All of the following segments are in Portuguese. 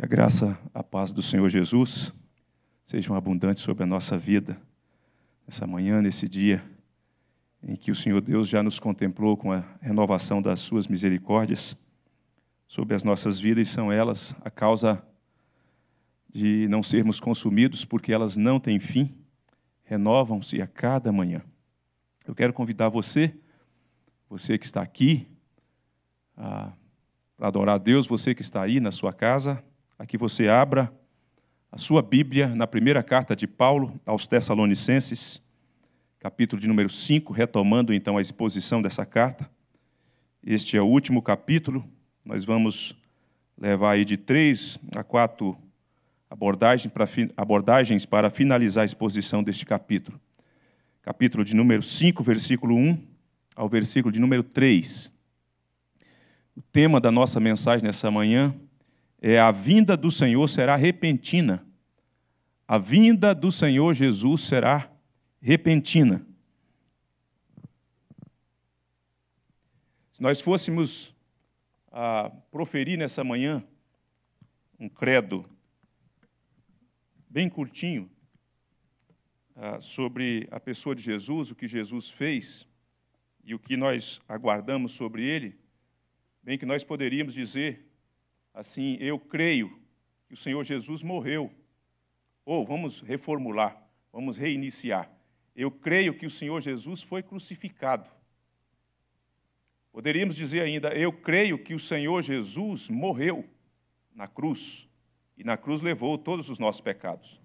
Que a graça, a paz do Senhor Jesus sejam abundantes sobre a nossa vida, nessa manhã, nesse dia em que o Senhor Deus já nos contemplou com a renovação das suas misericórdias sobre as nossas vidas, e são elas a causa de não sermos consumidos, porque elas não têm fim, renovam-se a cada manhã. Eu quero convidar você, você que está aqui, a para adorar a Deus, você que está aí na sua casa, a que você abra a sua Bíblia na primeira carta de Paulo aos Tessalonicenses, capítulo de número 5, retomando então a exposição dessa carta. Este é o último capítulo, nós vamos levar aí de três a quatro abordagens para, abordagens para finalizar a exposição deste capítulo. Capítulo de número 5, versículo 1 ao versículo de número 3. O tema da nossa mensagem nessa manhã é a vinda do Senhor será repentina. A vinda do Senhor Jesus será repentina. Se nós fôssemos a ah, proferir nessa manhã um credo bem curtinho ah, sobre a pessoa de Jesus, o que Jesus fez e o que nós aguardamos sobre ele, bem que nós poderíamos dizer assim, eu creio que o Senhor Jesus morreu. Ou vamos reformular, vamos reiniciar. Eu creio que o Senhor Jesus foi crucificado. Poderíamos dizer ainda, eu creio que o Senhor Jesus morreu na cruz e na cruz levou todos os nossos pecados.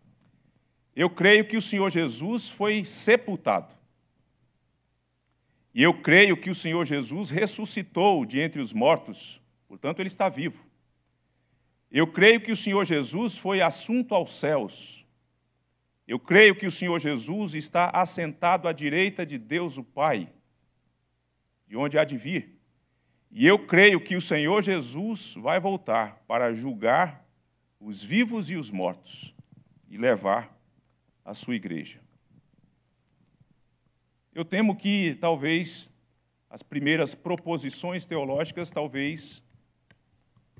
Eu creio que o Senhor Jesus foi sepultado. E eu creio que o Senhor Jesus ressuscitou de entre os mortos, portanto, ele está vivo. Eu creio que o Senhor Jesus foi assunto aos céus. Eu creio que o Senhor Jesus está assentado à direita de Deus o Pai, de onde há de vir. E eu creio que o Senhor Jesus vai voltar para julgar os vivos e os mortos e levar a sua igreja. Eu temo que talvez as primeiras proposições teológicas talvez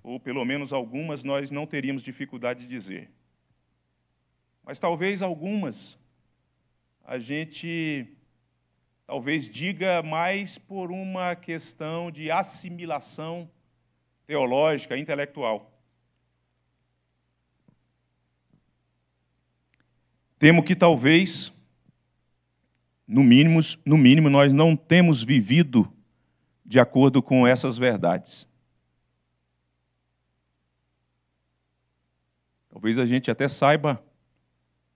ou pelo menos algumas, nós não teríamos dificuldade de dizer. Mas talvez algumas a gente talvez diga mais por uma questão de assimilação teológica, intelectual. Temo que talvez, no mínimo, no mínimo, nós não temos vivido de acordo com essas verdades. Talvez a gente até saiba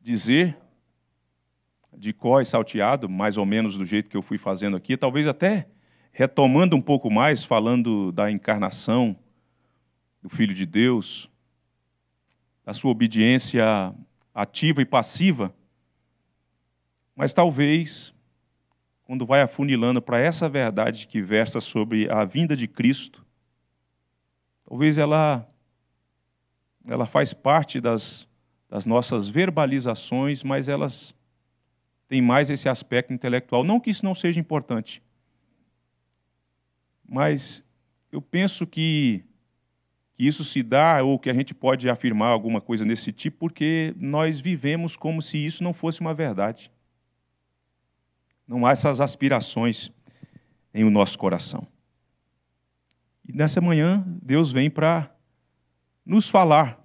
dizer de cor e salteado, mais ou menos do jeito que eu fui fazendo aqui, talvez até retomando um pouco mais, falando da encarnação do Filho de Deus, da sua obediência ativa e passiva, mas talvez, quando vai afunilando para essa verdade que versa sobre a vinda de Cristo, talvez ela ela faz parte das, das nossas verbalizações, mas elas têm mais esse aspecto intelectual. Não que isso não seja importante, mas eu penso que, que isso se dá, ou que a gente pode afirmar alguma coisa nesse tipo, porque nós vivemos como se isso não fosse uma verdade. Não há essas aspirações em o nosso coração. E nessa manhã, Deus vem para nos falar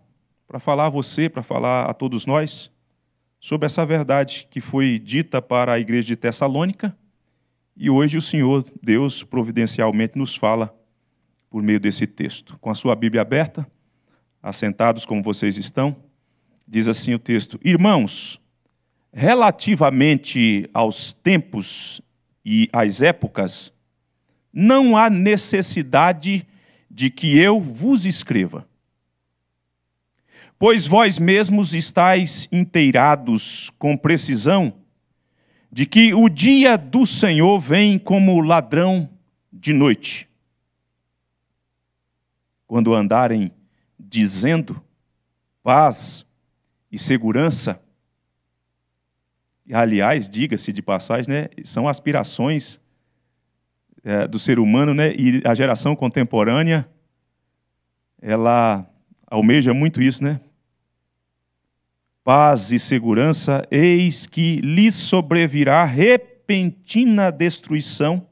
para falar a você, para falar a todos nós, sobre essa verdade que foi dita para a igreja de Tessalônica e hoje o Senhor, Deus, providencialmente nos fala por meio desse texto. Com a sua Bíblia aberta, assentados como vocês estão, diz assim o texto: Irmãos, relativamente aos tempos e às épocas, não há necessidade de que eu vos escreva Pois vós mesmos estáis inteirados com precisão de que o dia do Senhor vem como ladrão de noite. Quando andarem dizendo paz e segurança, e, aliás, diga-se de passagem, né, são aspirações é, do ser humano, né, e a geração contemporânea ela almeja muito isso, né? paz e segurança, eis que lhe sobrevirá repentina destruição,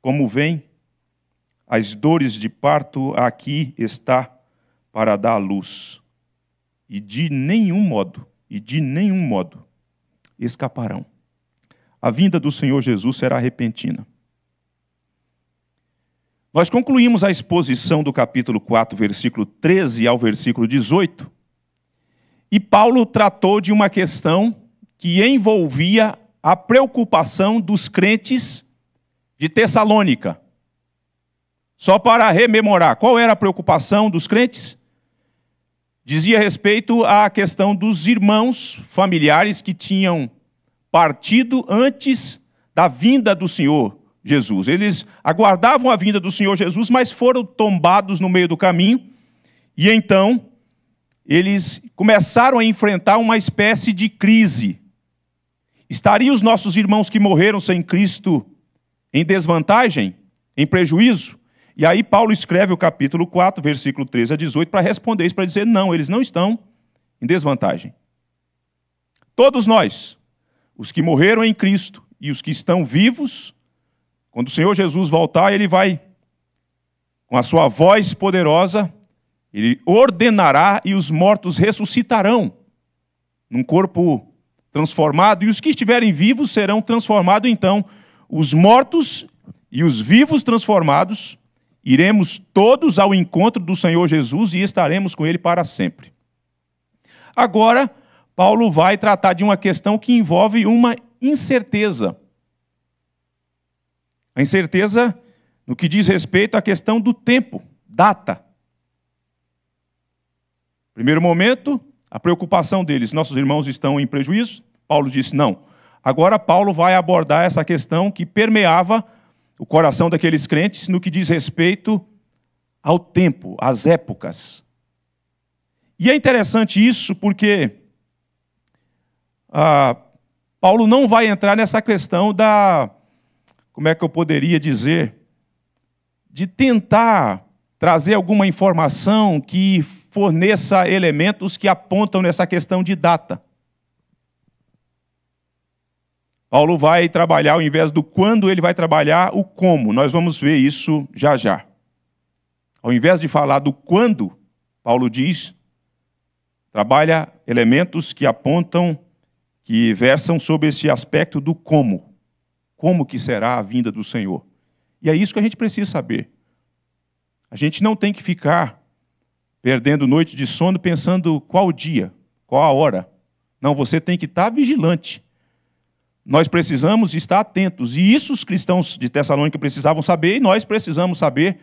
como vem as dores de parto aqui está para dar à luz. E de nenhum modo, e de nenhum modo escaparão. A vinda do Senhor Jesus será repentina. Nós concluímos a exposição do capítulo 4, versículo 13 ao versículo 18 e Paulo tratou de uma questão que envolvia a preocupação dos crentes de Tessalônica. Só para rememorar, qual era a preocupação dos crentes? Dizia respeito à questão dos irmãos familiares que tinham partido antes da vinda do Senhor Jesus. Eles aguardavam a vinda do Senhor Jesus, mas foram tombados no meio do caminho. E então eles começaram a enfrentar uma espécie de crise. Estariam os nossos irmãos que morreram sem Cristo em desvantagem, em prejuízo? E aí Paulo escreve o capítulo 4, versículo 13 a 18, para responder isso, para dizer, não, eles não estão em desvantagem. Todos nós, os que morreram em Cristo e os que estão vivos, quando o Senhor Jesus voltar, ele vai, com a sua voz poderosa, ele ordenará e os mortos ressuscitarão num corpo transformado, e os que estiverem vivos serão transformados então. Os mortos e os vivos transformados iremos todos ao encontro do Senhor Jesus e estaremos com ele para sempre. Agora, Paulo vai tratar de uma questão que envolve uma incerteza. A incerteza no que diz respeito à questão do tempo, data. Primeiro momento, a preocupação deles, nossos irmãos estão em prejuízo? Paulo disse não. Agora Paulo vai abordar essa questão que permeava o coração daqueles crentes no que diz respeito ao tempo, às épocas. E é interessante isso porque ah, Paulo não vai entrar nessa questão da, como é que eu poderia dizer, de tentar trazer alguma informação que forneça elementos que apontam nessa questão de data. Paulo vai trabalhar, ao invés do quando, ele vai trabalhar o como. Nós vamos ver isso já já. Ao invés de falar do quando, Paulo diz, trabalha elementos que apontam, que versam sobre esse aspecto do como. Como que será a vinda do Senhor? E é isso que a gente precisa saber. A gente não tem que ficar perdendo noite de sono, pensando qual o dia, qual a hora. Não, você tem que estar vigilante. Nós precisamos estar atentos. E isso os cristãos de Tessalônica precisavam saber, e nós precisamos saber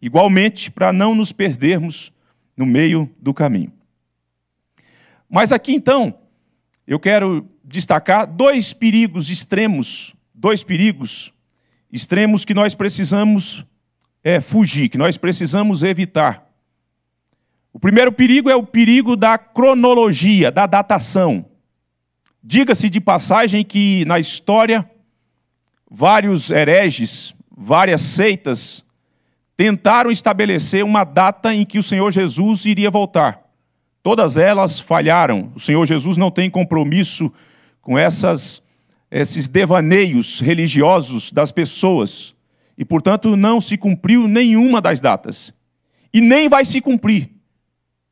igualmente, para não nos perdermos no meio do caminho. Mas aqui então, eu quero destacar dois perigos extremos, dois perigos extremos que nós precisamos é, fugir, que nós precisamos evitar. O primeiro perigo é o perigo da cronologia, da datação. Diga-se de passagem que na história vários hereges, várias seitas tentaram estabelecer uma data em que o Senhor Jesus iria voltar. Todas elas falharam. O Senhor Jesus não tem compromisso com essas, esses devaneios religiosos das pessoas. E, portanto, não se cumpriu nenhuma das datas. E nem vai se cumprir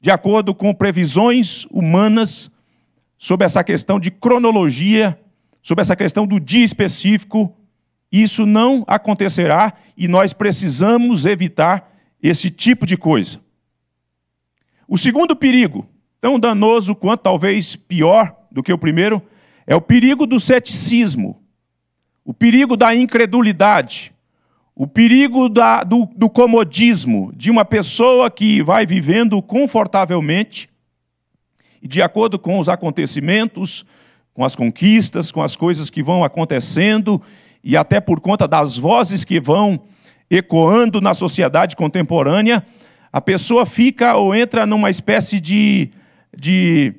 de acordo com previsões humanas sobre essa questão de cronologia, sobre essa questão do dia específico. Isso não acontecerá e nós precisamos evitar esse tipo de coisa. O segundo perigo, tão danoso quanto talvez pior do que o primeiro, é o perigo do ceticismo, o perigo da incredulidade, o perigo da, do, do comodismo de uma pessoa que vai vivendo confortavelmente, de acordo com os acontecimentos, com as conquistas, com as coisas que vão acontecendo, e até por conta das vozes que vão ecoando na sociedade contemporânea, a pessoa fica ou entra numa espécie de, de,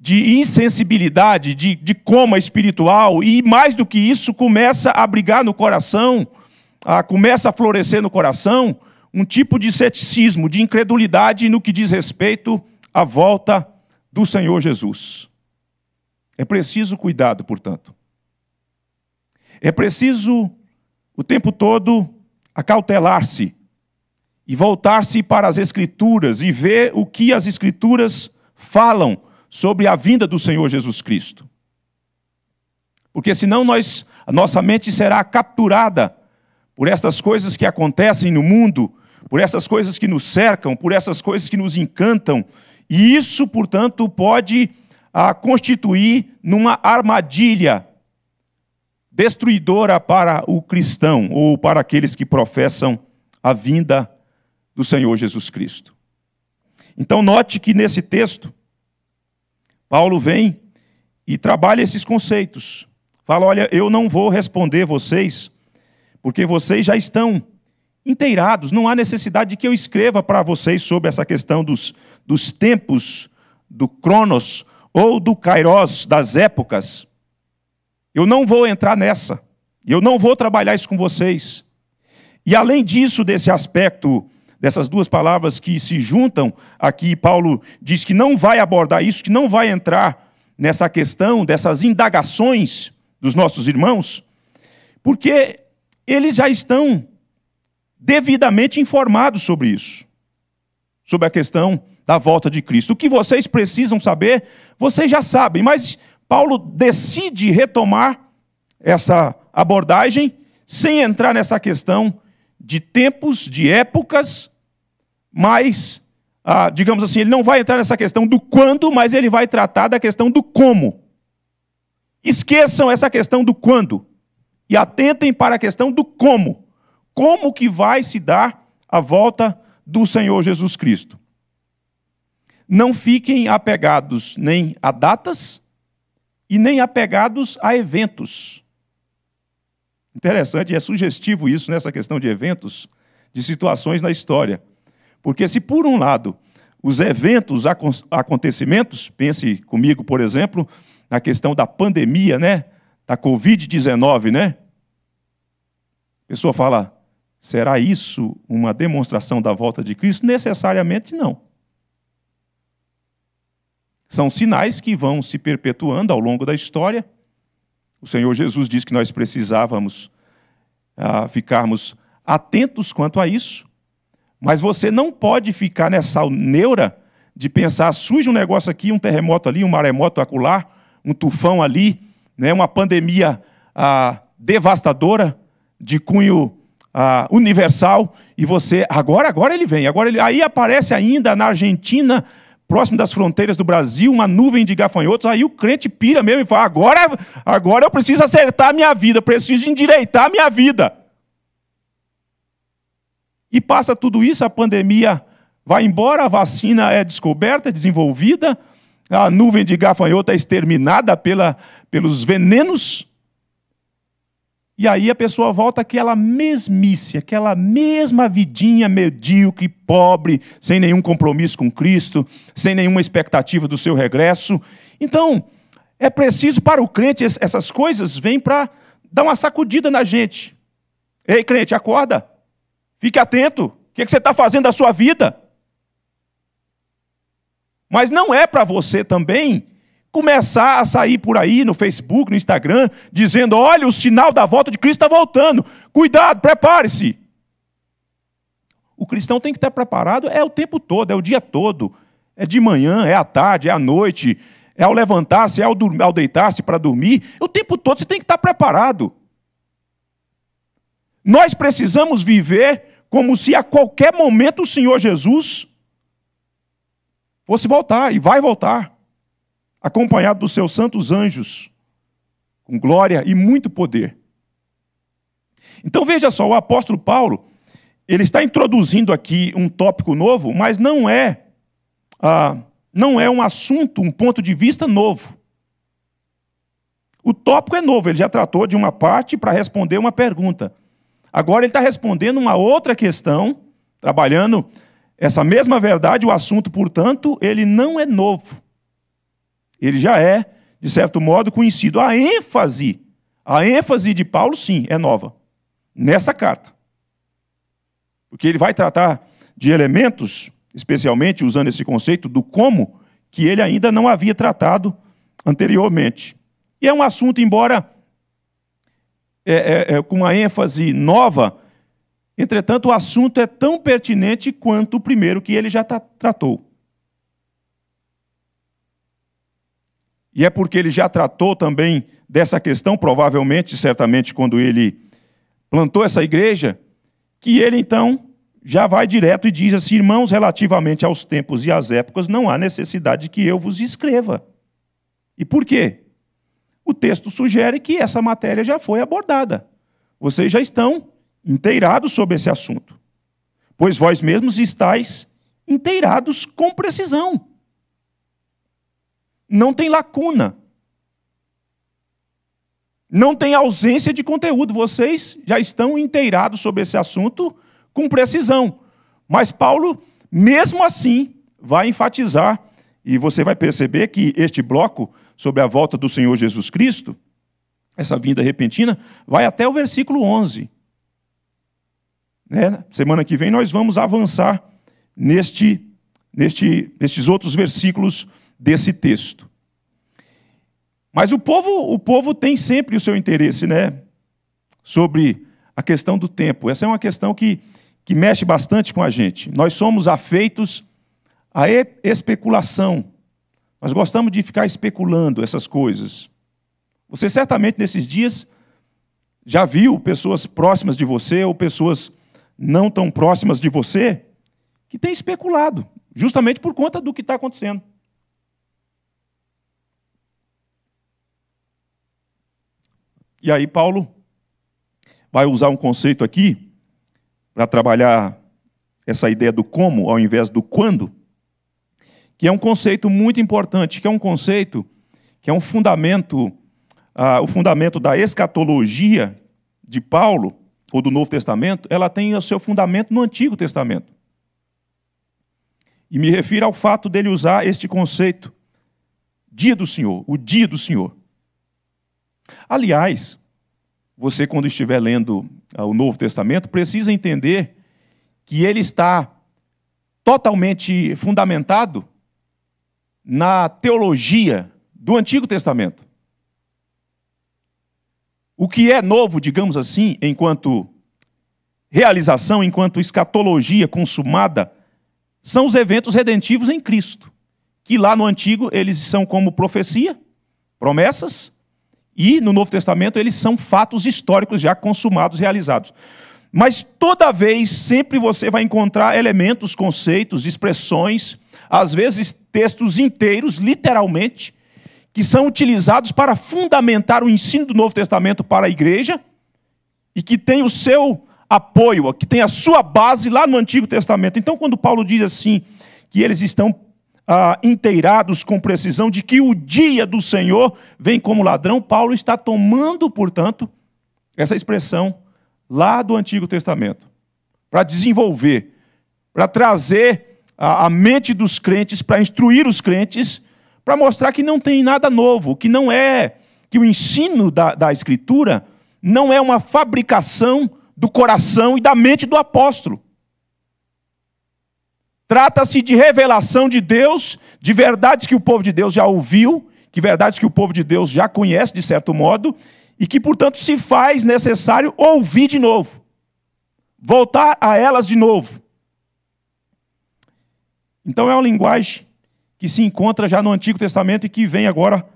de insensibilidade, de, de coma espiritual, e mais do que isso, começa a brigar no coração ah, começa a florescer no coração um tipo de ceticismo, de incredulidade no que diz respeito à volta do Senhor Jesus. É preciso cuidado, portanto. É preciso o tempo todo acautelar-se e voltar-se para as Escrituras e ver o que as Escrituras falam sobre a vinda do Senhor Jesus Cristo. Porque senão nós, a nossa mente será capturada por estas coisas que acontecem no mundo, por essas coisas que nos cercam, por essas coisas que nos encantam. E isso, portanto, pode a ah, constituir numa armadilha destruidora para o cristão ou para aqueles que professam a vinda do Senhor Jesus Cristo. Então, note que nesse texto, Paulo vem e trabalha esses conceitos. Fala: olha, eu não vou responder vocês porque vocês já estão inteirados, não há necessidade de que eu escreva para vocês sobre essa questão dos, dos tempos, do Cronos ou do Kairos, das épocas. Eu não vou entrar nessa, eu não vou trabalhar isso com vocês. E além disso, desse aspecto, dessas duas palavras que se juntam, aqui Paulo diz que não vai abordar isso, que não vai entrar nessa questão dessas indagações dos nossos irmãos, porque eles já estão devidamente informados sobre isso, sobre a questão da volta de Cristo. O que vocês precisam saber, vocês já sabem, mas Paulo decide retomar essa abordagem sem entrar nessa questão de tempos, de épocas, mas, ah, digamos assim, ele não vai entrar nessa questão do quando, mas ele vai tratar da questão do como. Esqueçam essa questão do quando. E atentem para a questão do como. Como que vai se dar a volta do Senhor Jesus Cristo? Não fiquem apegados nem a datas e nem apegados a eventos. Interessante, é sugestivo isso nessa questão de eventos, de situações na história. Porque se por um lado os eventos, acontecimentos, pense comigo, por exemplo, na questão da pandemia, né? da tá Covid-19, né? A pessoa fala, será isso uma demonstração da volta de Cristo? Necessariamente não. São sinais que vão se perpetuando ao longo da história. O Senhor Jesus disse que nós precisávamos ah, ficarmos atentos quanto a isso, mas você não pode ficar nessa neura de pensar, surge um negócio aqui, um terremoto ali, um maremoto acular, um tufão ali, né, uma pandemia ah, devastadora, de cunho ah, universal, e você. Agora, agora ele vem. Agora ele, aí aparece ainda na Argentina, próximo das fronteiras do Brasil, uma nuvem de gafanhotos. Aí o crente pira mesmo e fala: agora, agora eu preciso acertar a minha vida, preciso endireitar a minha vida. E passa tudo isso, a pandemia vai embora, a vacina é descoberta, desenvolvida a nuvem de gafanhoto é exterminada pela, pelos venenos. E aí a pessoa volta àquela mesmice, aquela mesma vidinha medíocre, pobre, sem nenhum compromisso com Cristo, sem nenhuma expectativa do seu regresso. Então, é preciso para o crente, essas coisas vêm para dar uma sacudida na gente. Ei, crente, acorda. Fique atento. O que, é que você está fazendo da sua vida? Mas não é para você também começar a sair por aí no Facebook, no Instagram, dizendo: olha, o sinal da volta de Cristo está voltando. Cuidado, prepare-se. O cristão tem que estar preparado é o tempo todo, é o dia todo. É de manhã, é à tarde, é à noite, é ao levantar-se, é ao, ao deitar-se para dormir. O tempo todo você tem que estar preparado. Nós precisamos viver como se a qualquer momento o Senhor Jesus fosse voltar e vai voltar, acompanhado dos seus santos anjos, com glória e muito poder. Então veja só, o apóstolo Paulo, ele está introduzindo aqui um tópico novo, mas não é ah, não é um assunto, um ponto de vista novo. O tópico é novo, ele já tratou de uma parte para responder uma pergunta. Agora ele está respondendo uma outra questão, trabalhando essa mesma verdade, o assunto, portanto, ele não é novo. Ele já é, de certo modo, conhecido. A ênfase, a ênfase de Paulo, sim, é nova. Nessa carta. Porque ele vai tratar de elementos, especialmente usando esse conceito do como, que ele ainda não havia tratado anteriormente. E é um assunto, embora é, é, é, com uma ênfase nova, Entretanto, o assunto é tão pertinente quanto o primeiro que ele já tratou. E é porque ele já tratou também dessa questão, provavelmente, certamente, quando ele plantou essa igreja, que ele então já vai direto e diz assim: irmãos, relativamente aos tempos e às épocas, não há necessidade que eu vos escreva. E por quê? O texto sugere que essa matéria já foi abordada. Vocês já estão inteirado sobre esse assunto, pois vós mesmos estáis inteirados com precisão. Não tem lacuna. Não tem ausência de conteúdo. Vocês já estão inteirados sobre esse assunto com precisão. Mas Paulo, mesmo assim, vai enfatizar, e você vai perceber que este bloco sobre a volta do Senhor Jesus Cristo, essa vinda repentina, vai até o versículo 11. Né? Semana que vem nós vamos avançar neste, neste, nestes outros versículos desse texto. Mas o povo, o povo tem sempre o seu interesse, né? Sobre a questão do tempo. Essa é uma questão que, que mexe bastante com a gente. Nós somos afeitos à especulação. Nós gostamos de ficar especulando essas coisas. Você certamente nesses dias já viu pessoas próximas de você ou pessoas não tão próximas de você que têm especulado, justamente por conta do que está acontecendo. E aí, Paulo vai usar um conceito aqui para trabalhar essa ideia do como ao invés do quando, que é um conceito muito importante, que é um conceito que é um fundamento, uh, o fundamento da escatologia de Paulo, ou do Novo Testamento, ela tem o seu fundamento no Antigo Testamento. E me refiro ao fato dele usar este conceito, dia do Senhor, o dia do Senhor. Aliás, você, quando estiver lendo ah, o Novo Testamento, precisa entender que ele está totalmente fundamentado na teologia do Antigo Testamento. O que é novo, digamos assim, enquanto realização, enquanto escatologia consumada, são os eventos redentivos em Cristo, que lá no Antigo eles são como profecia, promessas, e no Novo Testamento eles são fatos históricos já consumados, realizados. Mas toda vez, sempre você vai encontrar elementos, conceitos, expressões, às vezes textos inteiros, literalmente, que são utilizados para fundamentar o ensino do Novo Testamento para a igreja e que tem o seu apoio, que tem a sua base lá no Antigo Testamento. Então, quando Paulo diz assim, que eles estão ah, inteirados com precisão de que o dia do Senhor vem como ladrão, Paulo está tomando, portanto, essa expressão lá do Antigo Testamento, para desenvolver, para trazer a, a mente dos crentes, para instruir os crentes para mostrar que não tem nada novo, que não é, que o ensino da, da Escritura não é uma fabricação do coração e da mente do apóstolo. Trata-se de revelação de Deus, de verdades que o povo de Deus já ouviu, que verdades que o povo de Deus já conhece, de certo modo, e que, portanto, se faz necessário ouvir de novo, voltar a elas de novo. Então, é uma linguagem que se encontra já no Antigo Testamento e que vem agora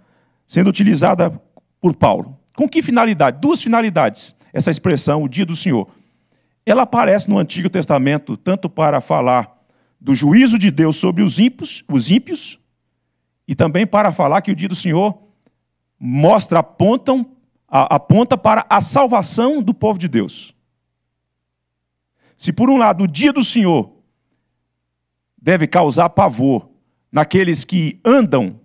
sendo utilizada por Paulo. Com que finalidade? Duas finalidades, essa expressão, o dia do Senhor. Ela aparece no Antigo Testamento tanto para falar do juízo de Deus sobre os ímpios, os ímpios, e também para falar que o dia do Senhor mostra, apontam, aponta para a salvação do povo de Deus. Se por um lado o dia do Senhor deve causar pavor naqueles que andam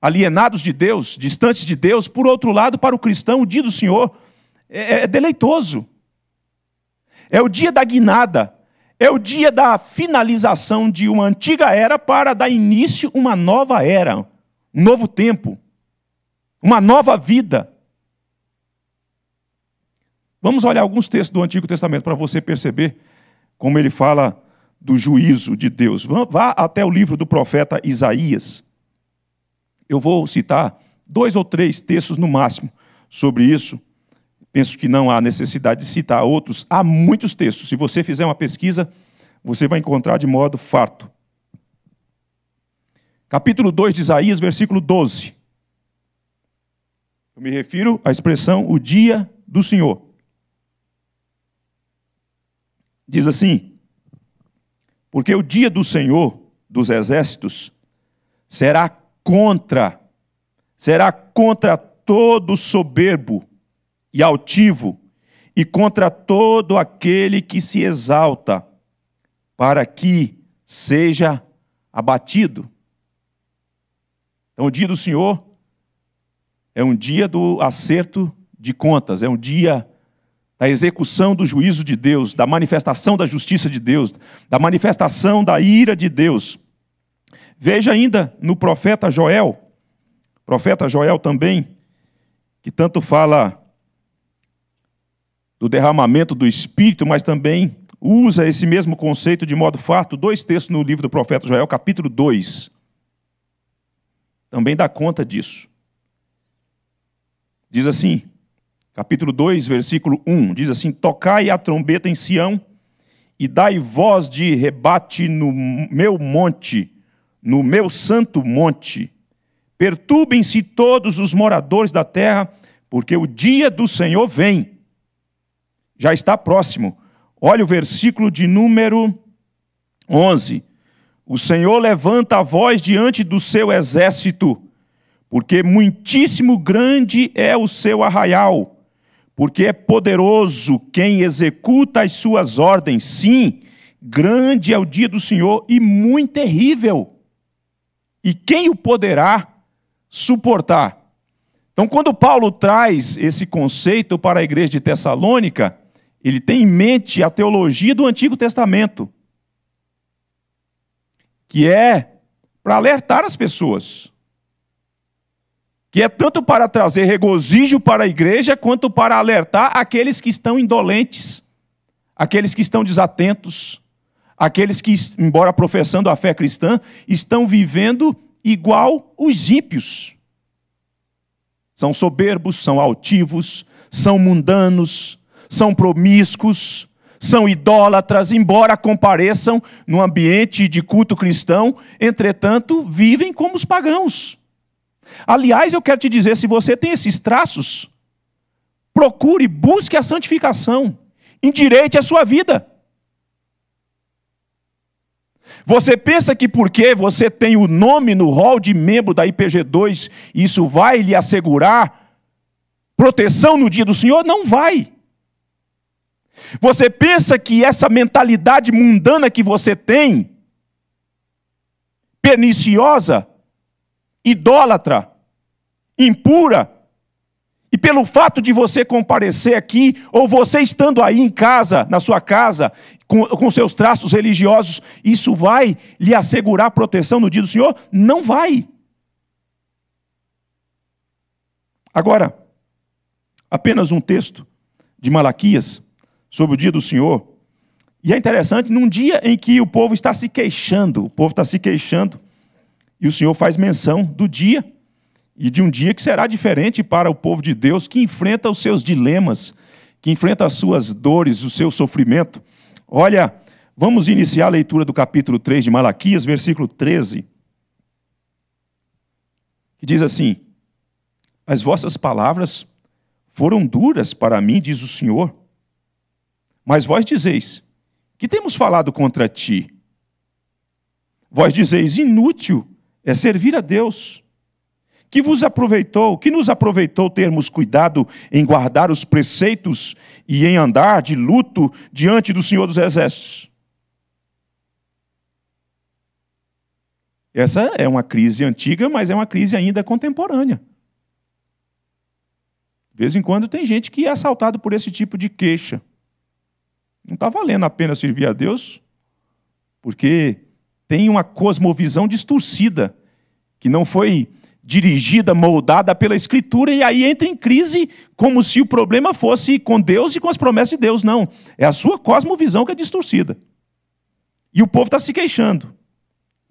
alienados de Deus, distantes de Deus, por outro lado, para o cristão, o dia do Senhor é, é, é deleitoso. É o dia da guinada, é o dia da finalização de uma antiga era para dar início uma nova era, um novo tempo, uma nova vida. Vamos olhar alguns textos do Antigo Testamento para você perceber como ele fala do juízo de Deus. Vá até o livro do profeta Isaías. Eu vou citar dois ou três textos no máximo sobre isso. Penso que não há necessidade de citar outros. Há muitos textos. Se você fizer uma pesquisa, você vai encontrar de modo farto. Capítulo 2 de Isaías, versículo 12. Eu me refiro à expressão o dia do Senhor. Diz assim: porque o dia do Senhor dos exércitos será contra, será contra todo soberbo e altivo, e contra todo aquele que se exalta, para que seja abatido. Então, o dia do Senhor é um dia do acerto de contas, é um dia da execução do juízo de Deus, da manifestação da justiça de Deus, da manifestação da ira de Deus. Veja ainda no profeta Joel, profeta Joel também, que tanto fala do derramamento do Espírito, mas também usa esse mesmo conceito de modo farto, dois textos no livro do profeta Joel, capítulo 2. Também dá conta disso. Diz assim: capítulo 2, versículo 1, diz assim: Tocai a trombeta em Sião, e dai voz de rebate no meu monte, no meu santo monte. Perturbem-se todos os moradores da terra, porque o dia do Senhor vem. Já está próximo. Olha o versículo de número 11. O Senhor levanta a voz diante do seu exército, porque muitíssimo grande é o seu arraial porque é poderoso quem executa as suas ordens. Sim, grande é o dia do Senhor e muito terrível. E quem o poderá suportar? Então, quando Paulo traz esse conceito para a igreja de Tessalônica, ele tem em mente a teologia do Antigo Testamento, que é para alertar as pessoas que é tanto para trazer regozijo para a igreja, quanto para alertar aqueles que estão indolentes, aqueles que estão desatentos, aqueles que, embora professando a fé cristã, estão vivendo igual os ímpios. São soberbos, são altivos, são mundanos, são promíscuos, são idólatras, embora compareçam no ambiente de culto cristão, entretanto, vivem como os pagãos. Aliás, eu quero te dizer: se você tem esses traços, procure, busque a santificação, endireite a sua vida. Você pensa que porque você tem o nome no rol de membro da IPG2, isso vai lhe assegurar proteção no dia do Senhor? Não vai. Você pensa que essa mentalidade mundana que você tem, perniciosa, idólatra, impura, e pelo fato de você comparecer aqui, ou você estando aí em casa, na sua casa, com, com seus traços religiosos, isso vai lhe assegurar proteção no dia do Senhor? Não vai. Agora, apenas um texto de Malaquias sobre o dia do Senhor. E é interessante, num dia em que o povo está se queixando, o povo está se queixando, e o Senhor faz menção do dia e de um dia que será diferente para o povo de Deus que enfrenta os seus dilemas, que enfrenta as suas dores, o seu sofrimento. Olha, vamos iniciar a leitura do capítulo 3 de Malaquias, versículo 13, que diz assim: As vossas palavras foram duras para mim, diz o Senhor. Mas vós dizeis: Que temos falado contra ti? Vós dizeis: Inútil é servir a Deus. Que vos aproveitou, que nos aproveitou termos cuidado em guardar os preceitos e em andar de luto diante do Senhor dos Exércitos? Essa é uma crise antiga, mas é uma crise ainda contemporânea. De vez em quando tem gente que é assaltado por esse tipo de queixa. Não está valendo a pena servir a Deus, porque tem uma cosmovisão distorcida, que não foi dirigida, moldada pela Escritura, e aí entra em crise como se o problema fosse com Deus e com as promessas de Deus. Não. É a sua cosmovisão que é distorcida. E o povo está se queixando.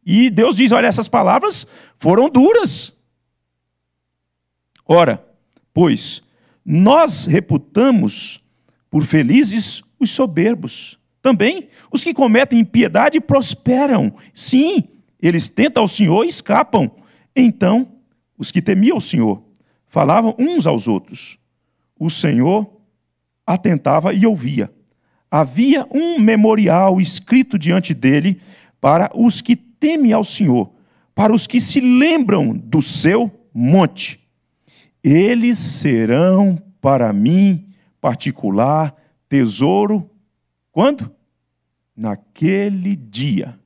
E Deus diz: olha, essas palavras foram duras. Ora, pois, nós reputamos por felizes os soberbos também os que cometem impiedade prosperam. Sim, eles tentam ao Senhor e escapam. Então, os que temiam o Senhor falavam uns aos outros. O Senhor atentava e ouvia. Havia um memorial escrito diante dele para os que temem ao Senhor, para os que se lembram do seu monte. Eles serão para mim particular tesouro. Quando? naquele dia.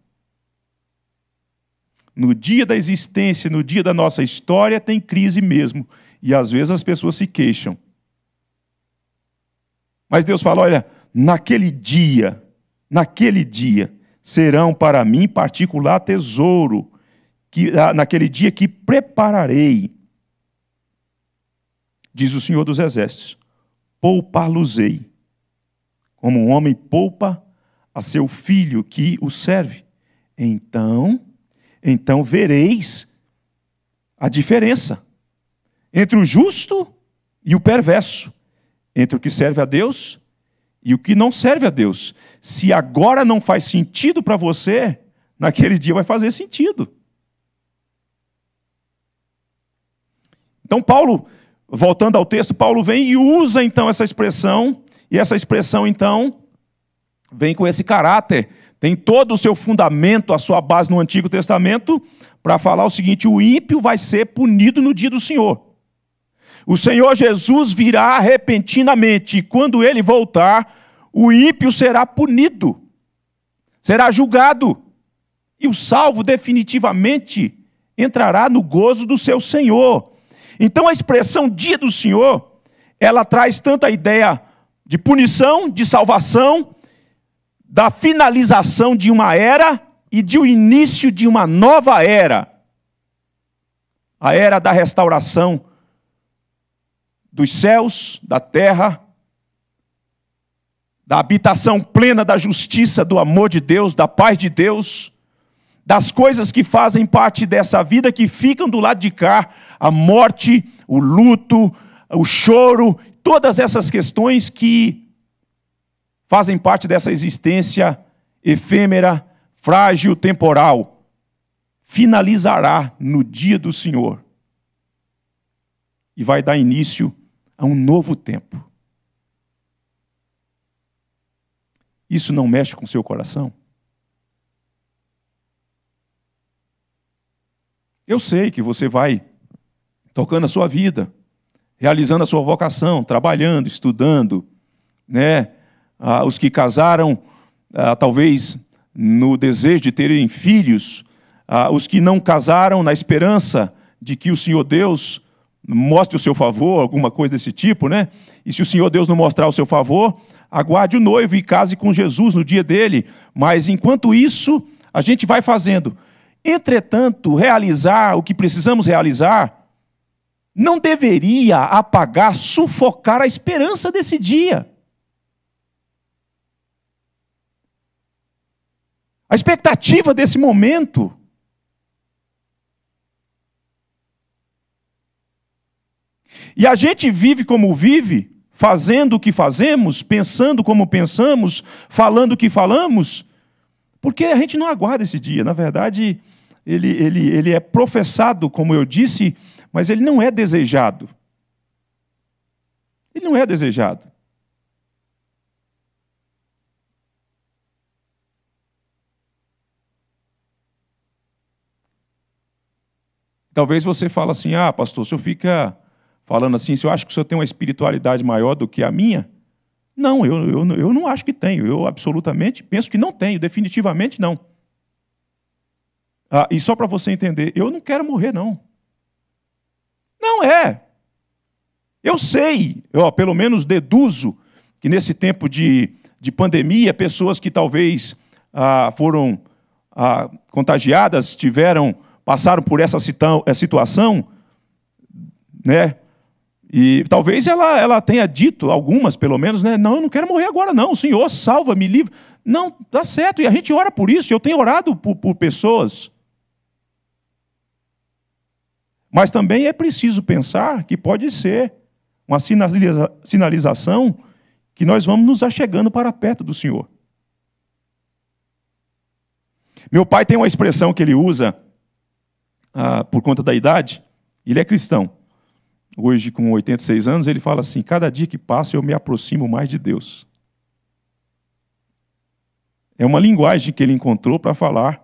No dia da existência, no dia da nossa história, tem crise mesmo. E às vezes as pessoas se queixam. Mas Deus fala: olha, naquele dia, naquele dia, serão para mim particular tesouro, que, ah, naquele dia que prepararei, diz o Senhor dos Exércitos: poupar-los-ei, como um homem poupa a seu filho que o serve. Então, então vereis a diferença entre o justo e o perverso, entre o que serve a Deus e o que não serve a Deus. Se agora não faz sentido para você, naquele dia vai fazer sentido. Então, Paulo, voltando ao texto, Paulo vem e usa então essa expressão, e essa expressão então vem com esse caráter, tem todo o seu fundamento, a sua base no Antigo Testamento, para falar o seguinte: o ímpio vai ser punido no dia do Senhor. O Senhor Jesus virá repentinamente, e quando ele voltar, o ímpio será punido, será julgado, e o salvo definitivamente entrará no gozo do seu Senhor. Então a expressão dia do Senhor, ela traz tanta ideia de punição, de salvação, da finalização de uma era e de o um início de uma nova era. A era da restauração dos céus, da terra, da habitação plena da justiça, do amor de Deus, da paz de Deus, das coisas que fazem parte dessa vida que ficam do lado de cá, a morte, o luto, o choro, todas essas questões que fazem parte dessa existência efêmera, frágil, temporal. Finalizará no dia do Senhor e vai dar início a um novo tempo. Isso não mexe com seu coração? Eu sei que você vai tocando a sua vida, realizando a sua vocação, trabalhando, estudando, né, ah, os que casaram, ah, talvez no desejo de terem filhos, ah, os que não casaram na esperança de que o Senhor Deus mostre o seu favor, alguma coisa desse tipo, né? E se o Senhor Deus não mostrar o seu favor, aguarde o noivo e case com Jesus no dia dele. Mas enquanto isso, a gente vai fazendo. Entretanto, realizar o que precisamos realizar não deveria apagar, sufocar a esperança desse dia. A expectativa desse momento E a gente vive como vive, fazendo o que fazemos, pensando como pensamos, falando o que falamos, porque a gente não aguarda esse dia. Na verdade, ele, ele, ele é professado, como eu disse, mas ele não é desejado. Ele não é desejado. Talvez você fale assim: ah, pastor, o senhor fica falando assim, se eu acho que o senhor tem uma espiritualidade maior do que a minha? Não, eu, eu, eu não acho que tenho. Eu absolutamente penso que não tenho, definitivamente não. Ah, e só para você entender, eu não quero morrer, não. Não é. Eu sei, eu, pelo menos deduzo, que nesse tempo de, de pandemia, pessoas que talvez ah, foram ah, contagiadas tiveram passaram por essa eh, situação, né? E talvez ela, ela tenha dito, algumas pelo menos, né? Não, eu não quero morrer agora, não. Senhor, salva, me livre. Não, tá certo. E a gente ora por isso. Eu tenho orado por, por pessoas. Mas também é preciso pensar que pode ser uma sinaliza, sinalização que nós vamos nos achegando para perto do Senhor. Meu pai tem uma expressão que ele usa ah, por conta da idade, ele é cristão. Hoje, com 86 anos, ele fala assim: cada dia que passa eu me aproximo mais de Deus. É uma linguagem que ele encontrou para falar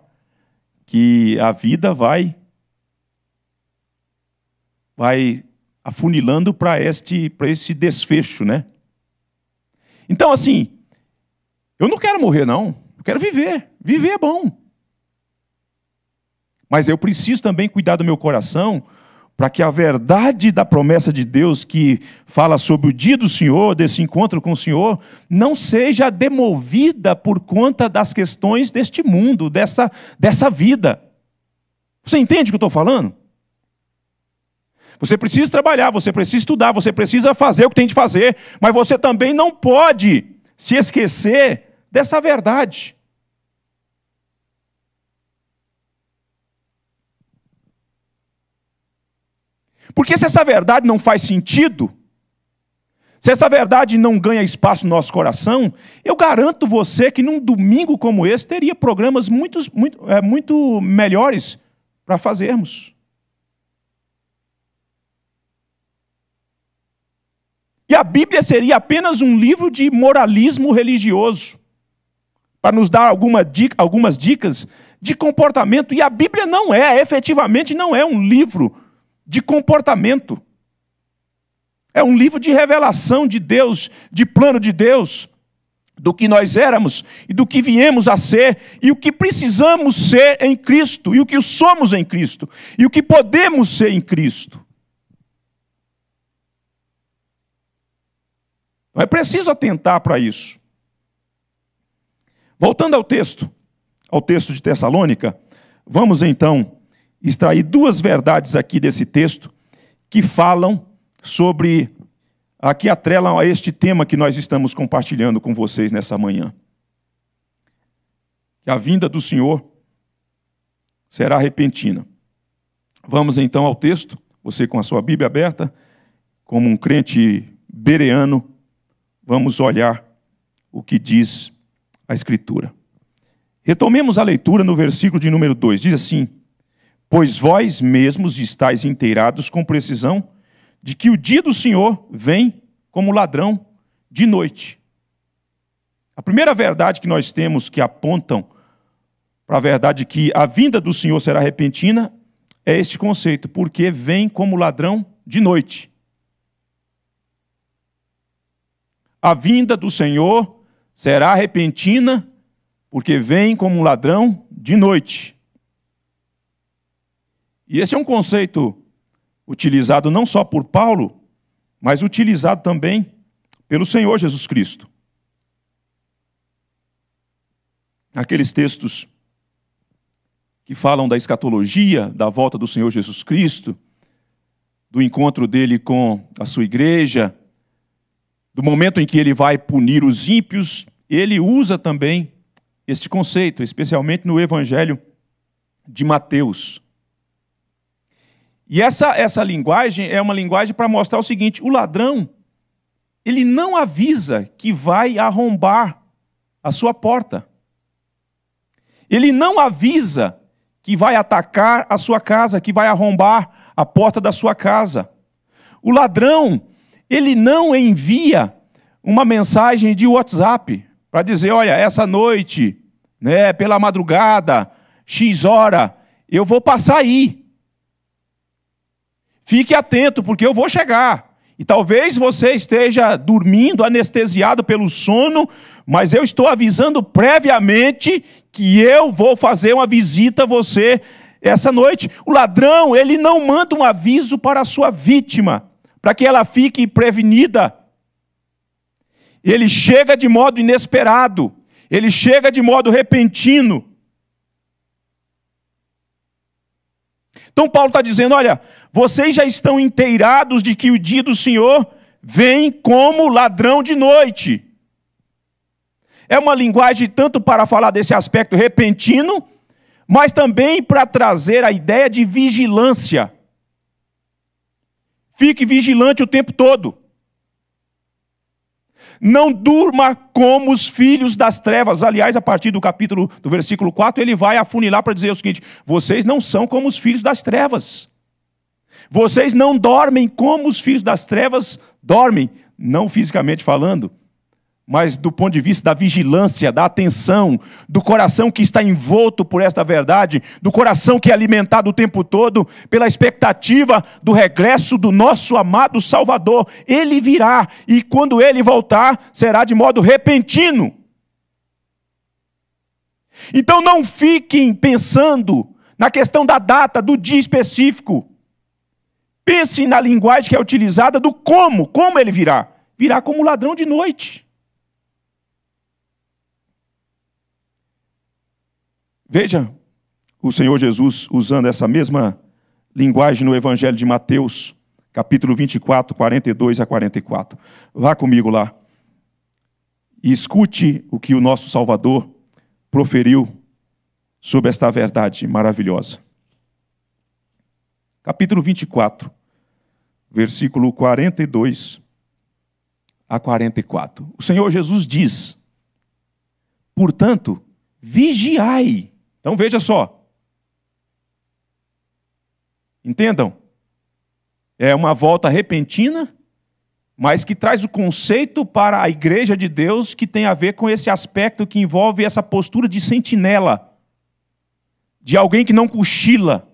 que a vida vai vai afunilando para este para esse desfecho, né? Então assim, eu não quero morrer não, eu quero viver. Viver é bom. Mas eu preciso também cuidar do meu coração para que a verdade da promessa de Deus que fala sobre o dia do Senhor, desse encontro com o Senhor, não seja demovida por conta das questões deste mundo, dessa, dessa vida. Você entende o que eu estou falando? Você precisa trabalhar, você precisa estudar, você precisa fazer o que tem de fazer, mas você também não pode se esquecer dessa verdade. Porque se essa verdade não faz sentido, se essa verdade não ganha espaço no nosso coração, eu garanto você que num domingo como esse teria programas muito, muito, é, muito melhores para fazermos. E a Bíblia seria apenas um livro de moralismo religioso, para nos dar alguma dica, algumas dicas de comportamento. E a Bíblia não é, efetivamente, não é um livro de comportamento. É um livro de revelação de Deus, de plano de Deus, do que nós éramos e do que viemos a ser e o que precisamos ser em Cristo e o que somos em Cristo e o que podemos ser em Cristo. Não é preciso atentar para isso. Voltando ao texto, ao texto de Tessalônica, vamos então extrair duas verdades aqui desse texto que falam sobre. aqui atrelam a este tema que nós estamos compartilhando com vocês nessa manhã. Que a vinda do Senhor será repentina. Vamos então ao texto, você com a sua Bíblia aberta, como um crente bereano, vamos olhar o que diz a Escritura. Retomemos a leitura no versículo de número 2. Diz assim: pois vós mesmos estáis inteirados com precisão de que o dia do Senhor vem como ladrão de noite. A primeira verdade que nós temos que apontam para a verdade que a vinda do Senhor será repentina é este conceito, porque vem como ladrão de noite. A vinda do Senhor será repentina, porque vem como ladrão de noite. E esse é um conceito utilizado não só por Paulo, mas utilizado também pelo Senhor Jesus Cristo. Aqueles textos que falam da escatologia, da volta do Senhor Jesus Cristo, do encontro dele com a sua igreja, do momento em que ele vai punir os ímpios, ele usa também este conceito, especialmente no Evangelho de Mateus. E essa, essa linguagem é uma linguagem para mostrar o seguinte: o ladrão, ele não avisa que vai arrombar a sua porta. Ele não avisa que vai atacar a sua casa, que vai arrombar a porta da sua casa. O ladrão, ele não envia uma mensagem de WhatsApp para dizer: olha, essa noite, né, pela madrugada, X hora, eu vou passar aí. Fique atento, porque eu vou chegar. E talvez você esteja dormindo, anestesiado pelo sono, mas eu estou avisando previamente que eu vou fazer uma visita a você essa noite. O ladrão, ele não manda um aviso para a sua vítima, para que ela fique prevenida. Ele chega de modo inesperado, ele chega de modo repentino. Então Paulo está dizendo: olha, vocês já estão inteirados de que o dia do Senhor vem como ladrão de noite. É uma linguagem tanto para falar desse aspecto repentino, mas também para trazer a ideia de vigilância. Fique vigilante o tempo todo. Não durma como os filhos das trevas. Aliás, a partir do capítulo, do versículo 4, ele vai afunilar para dizer o seguinte: vocês não são como os filhos das trevas. Vocês não dormem como os filhos das trevas dormem, não fisicamente falando, mas do ponto de vista da vigilância, da atenção, do coração que está envolto por esta verdade, do coração que é alimentado o tempo todo pela expectativa do regresso do nosso amado Salvador. Ele virá, e quando ele voltar, será de modo repentino. Então não fiquem pensando na questão da data, do dia específico. Pensem na linguagem que é utilizada do como, como ele virá. Virá como ladrão de noite. Veja o Senhor Jesus usando essa mesma linguagem no Evangelho de Mateus, capítulo 24, 42 a 44. Vá comigo lá e escute o que o nosso Salvador proferiu sobre esta verdade maravilhosa. Capítulo 24, versículo 42 a 44. O Senhor Jesus diz: Portanto, vigiai então veja só. Entendam? É uma volta repentina, mas que traz o conceito para a igreja de Deus que tem a ver com esse aspecto que envolve essa postura de sentinela, de alguém que não cochila,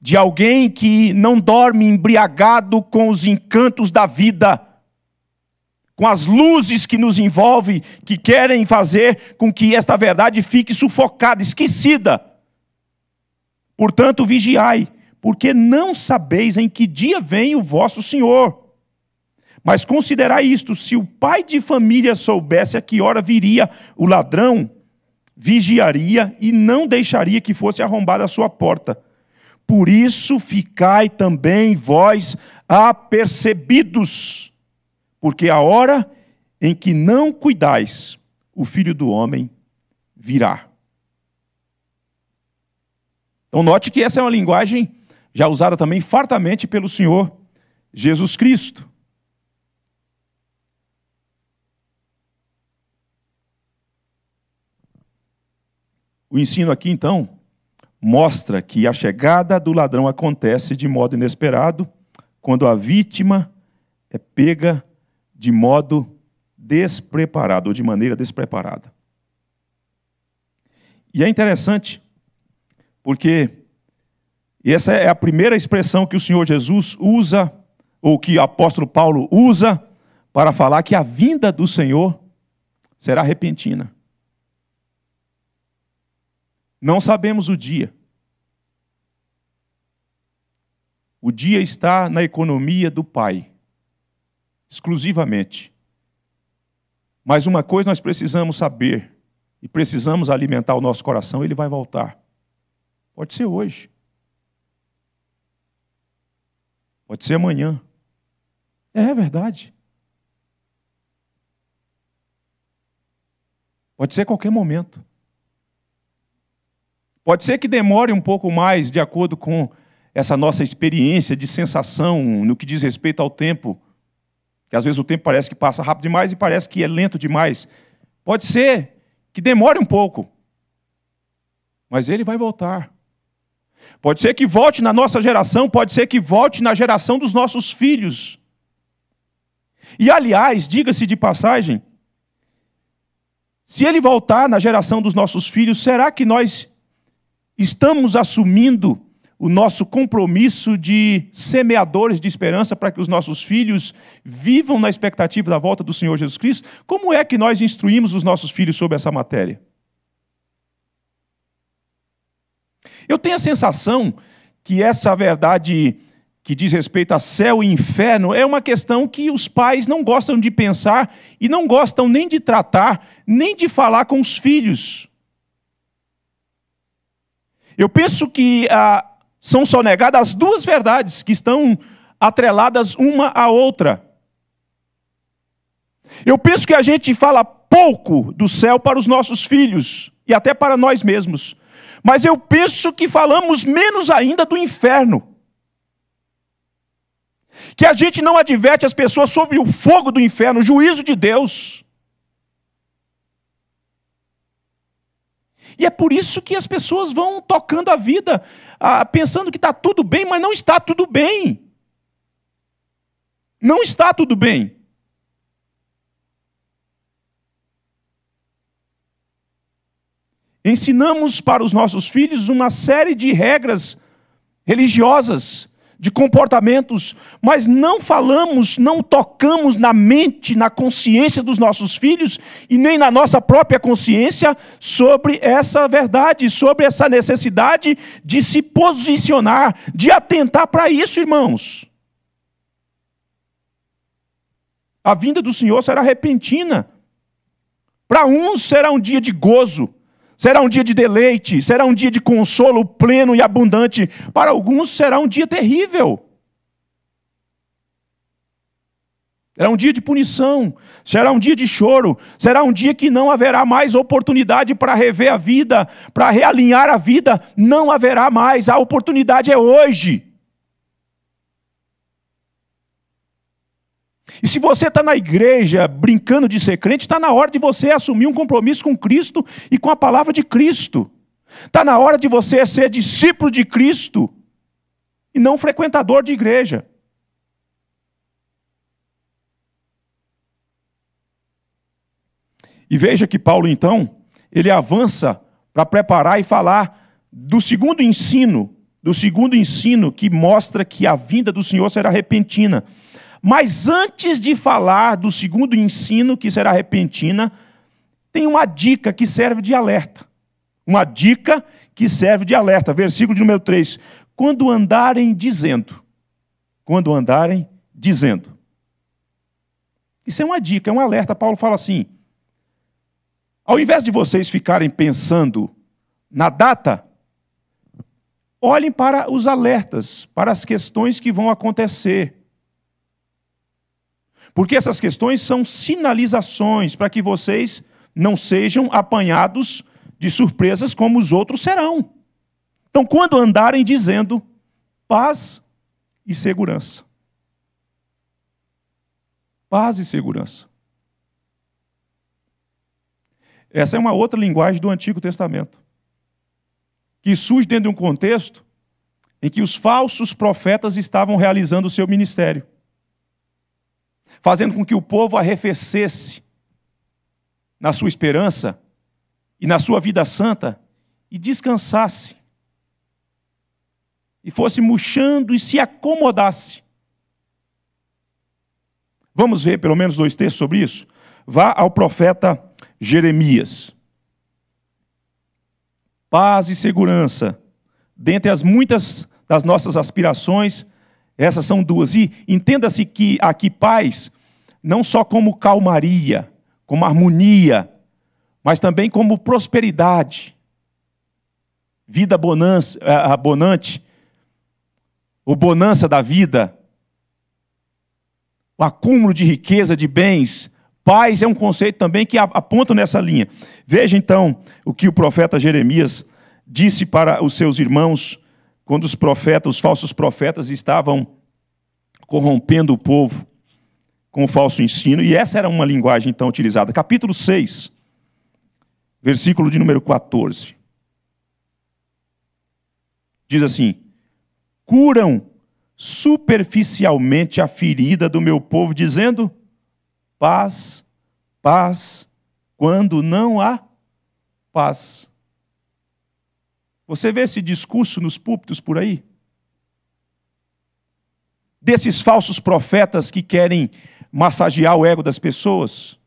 de alguém que não dorme embriagado com os encantos da vida com as luzes que nos envolvem, que querem fazer com que esta verdade fique sufocada, esquecida. Portanto, vigiai, porque não sabeis em que dia vem o vosso Senhor. Mas considerai isto: se o pai de família soubesse a que hora viria o ladrão, vigiaria e não deixaria que fosse arrombada a sua porta. Por isso ficai também vós apercebidos porque a hora em que não cuidais, o filho do homem virá. Então, note que essa é uma linguagem já usada também fartamente pelo Senhor Jesus Cristo. O ensino aqui, então, mostra que a chegada do ladrão acontece de modo inesperado, quando a vítima é pega de modo despreparado, ou de maneira despreparada. E é interessante, porque essa é a primeira expressão que o Senhor Jesus usa, ou que o apóstolo Paulo usa, para falar que a vinda do Senhor será repentina. Não sabemos o dia. O dia está na economia do Pai exclusivamente. Mas uma coisa nós precisamos saber e precisamos alimentar o nosso coração, ele vai voltar. Pode ser hoje. Pode ser amanhã. É, é verdade. Pode ser qualquer momento. Pode ser que demore um pouco mais, de acordo com essa nossa experiência de sensação no que diz respeito ao tempo que às vezes o tempo parece que passa rápido demais e parece que é lento demais. Pode ser que demore um pouco, mas ele vai voltar. Pode ser que volte na nossa geração, pode ser que volte na geração dos nossos filhos. E aliás, diga-se de passagem, se ele voltar na geração dos nossos filhos, será que nós estamos assumindo o nosso compromisso de semeadores de esperança para que os nossos filhos vivam na expectativa da volta do Senhor Jesus Cristo, como é que nós instruímos os nossos filhos sobre essa matéria? Eu tenho a sensação que essa verdade que diz respeito a céu e inferno é uma questão que os pais não gostam de pensar e não gostam nem de tratar, nem de falar com os filhos. Eu penso que a, são só negadas as duas verdades que estão atreladas uma à outra. Eu penso que a gente fala pouco do céu para os nossos filhos e até para nós mesmos. Mas eu penso que falamos menos ainda do inferno. Que a gente não adverte as pessoas sobre o fogo do inferno, o juízo de Deus. E é por isso que as pessoas vão tocando a vida, ah, pensando que está tudo bem, mas não está tudo bem. Não está tudo bem. Ensinamos para os nossos filhos uma série de regras religiosas de comportamentos, mas não falamos, não tocamos na mente, na consciência dos nossos filhos e nem na nossa própria consciência sobre essa verdade, sobre essa necessidade de se posicionar, de atentar para isso, irmãos. A vinda do Senhor será repentina. Para uns será um dia de gozo, Será um dia de deleite, será um dia de consolo pleno e abundante. Para alguns será um dia terrível. Será um dia de punição, será um dia de choro, será um dia que não haverá mais oportunidade para rever a vida, para realinhar a vida, não haverá mais, a oportunidade é hoje. E se você está na igreja brincando de ser crente, está na hora de você assumir um compromisso com Cristo e com a palavra de Cristo. Está na hora de você ser discípulo de Cristo e não frequentador de igreja. E veja que Paulo, então, ele avança para preparar e falar do segundo ensino, do segundo ensino que mostra que a vinda do Senhor será repentina. Mas antes de falar do segundo ensino, que será repentina, tem uma dica que serve de alerta. Uma dica que serve de alerta. Versículo de número 3. Quando andarem dizendo. Quando andarem dizendo. Isso é uma dica, é um alerta. Paulo fala assim: ao invés de vocês ficarem pensando na data, olhem para os alertas, para as questões que vão acontecer. Porque essas questões são sinalizações para que vocês não sejam apanhados de surpresas como os outros serão. Então, quando andarem dizendo paz e segurança. Paz e segurança. Essa é uma outra linguagem do Antigo Testamento, que surge dentro de um contexto em que os falsos profetas estavam realizando o seu ministério fazendo com que o povo arrefecesse na sua esperança e na sua vida santa e descansasse. E fosse murchando e se acomodasse. Vamos ver pelo menos dois textos sobre isso? Vá ao profeta Jeremias. Paz e segurança, dentre as muitas das nossas aspirações, essas são duas. E entenda-se que aqui paz, não só como calmaria, como harmonia, mas também como prosperidade, vida bonança, eh, abonante, o bonança da vida, o acúmulo de riqueza, de bens. Paz é um conceito também que aponta nessa linha. Veja então o que o profeta Jeremias disse para os seus irmãos quando os profetas, os falsos profetas estavam corrompendo o povo com o falso ensino, e essa era uma linguagem então utilizada. Capítulo 6, versículo de número 14. Diz assim: Curam superficialmente a ferida do meu povo, dizendo: paz, paz, quando não há paz. Você vê esse discurso nos púlpitos por aí? Desses falsos profetas que querem massagear o ego das pessoas?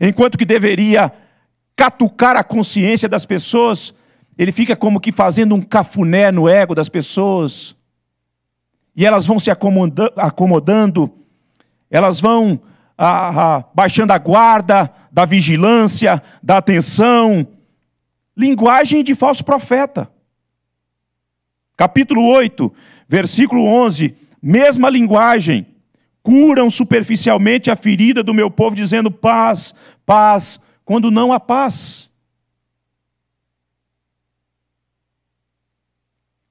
Enquanto que deveria catucar a consciência das pessoas, ele fica como que fazendo um cafuné no ego das pessoas. E elas vão se acomoda acomodando, elas vão ah, ah, baixando a guarda da vigilância, da atenção, linguagem de falso profeta. Capítulo 8, versículo 11, mesma linguagem. Curam superficialmente a ferida do meu povo, dizendo paz, paz, quando não há paz.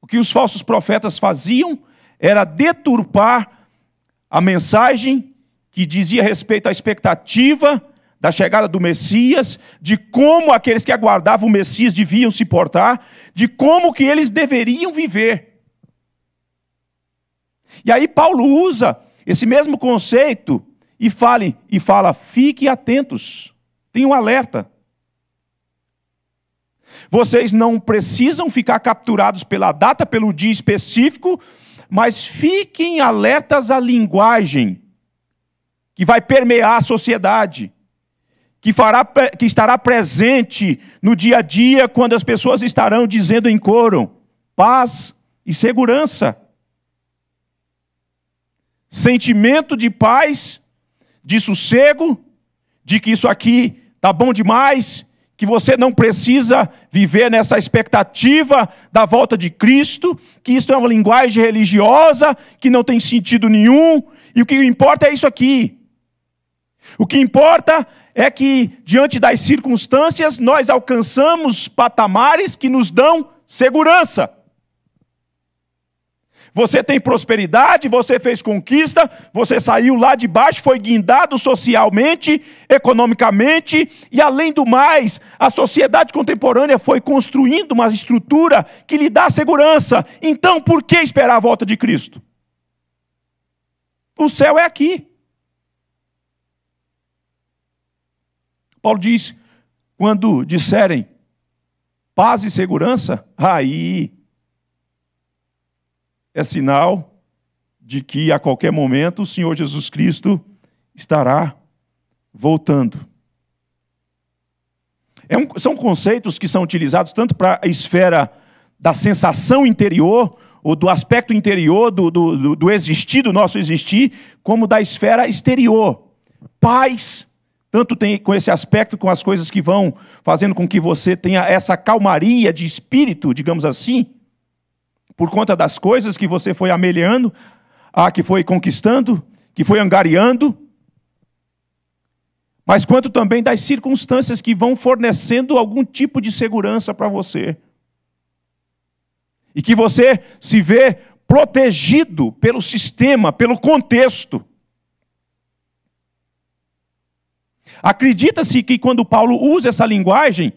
O que os falsos profetas faziam era deturpar a mensagem que dizia respeito à expectativa da chegada do Messias, de como aqueles que aguardavam o Messias deviam se portar, de como que eles deveriam viver. E aí Paulo usa esse mesmo conceito e fale e fala: "Fiquem atentos. Tem um alerta. Vocês não precisam ficar capturados pela data, pelo dia específico, mas fiquem alertas à linguagem que vai permear a sociedade." que, fará, que estará presente no dia a dia, quando as pessoas estarão dizendo em coro: paz e segurança. Sentimento de paz, de sossego, de que isso aqui está bom demais, que você não precisa viver nessa expectativa da volta de Cristo, que isso é uma linguagem religiosa que não tem sentido nenhum, e o que importa é isso aqui. O que importa é que, diante das circunstâncias, nós alcançamos patamares que nos dão segurança. Você tem prosperidade, você fez conquista, você saiu lá de baixo, foi guindado socialmente, economicamente, e além do mais, a sociedade contemporânea foi construindo uma estrutura que lhe dá segurança. Então, por que esperar a volta de Cristo? O céu é aqui. Paulo diz: quando disserem paz e segurança, aí é sinal de que a qualquer momento o Senhor Jesus Cristo estará voltando. É um, são conceitos que são utilizados tanto para a esfera da sensação interior, ou do aspecto interior, do, do, do existir, do nosso existir, como da esfera exterior. Paz tanto tem com esse aspecto, com as coisas que vão fazendo com que você tenha essa calmaria de espírito, digamos assim, por conta das coisas que você foi amelhando, que foi conquistando, que foi angariando, mas quanto também das circunstâncias que vão fornecendo algum tipo de segurança para você. E que você se vê protegido pelo sistema, pelo contexto. Acredita-se que quando Paulo usa essa linguagem,